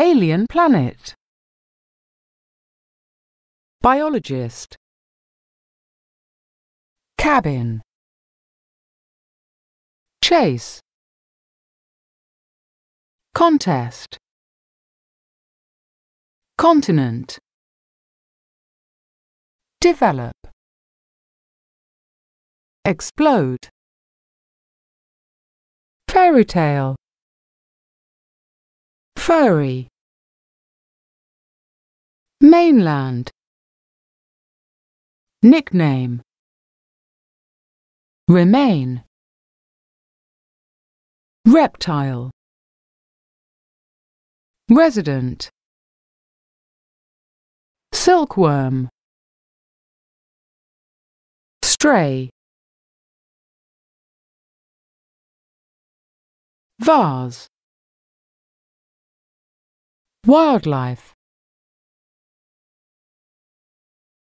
Alien planet. Biologist. Cabin. Chase. Contest. Continent. Develop. Explode. Fairy tale. Furry Mainland Nickname Remain Reptile Resident Silkworm Stray Vase Wildlife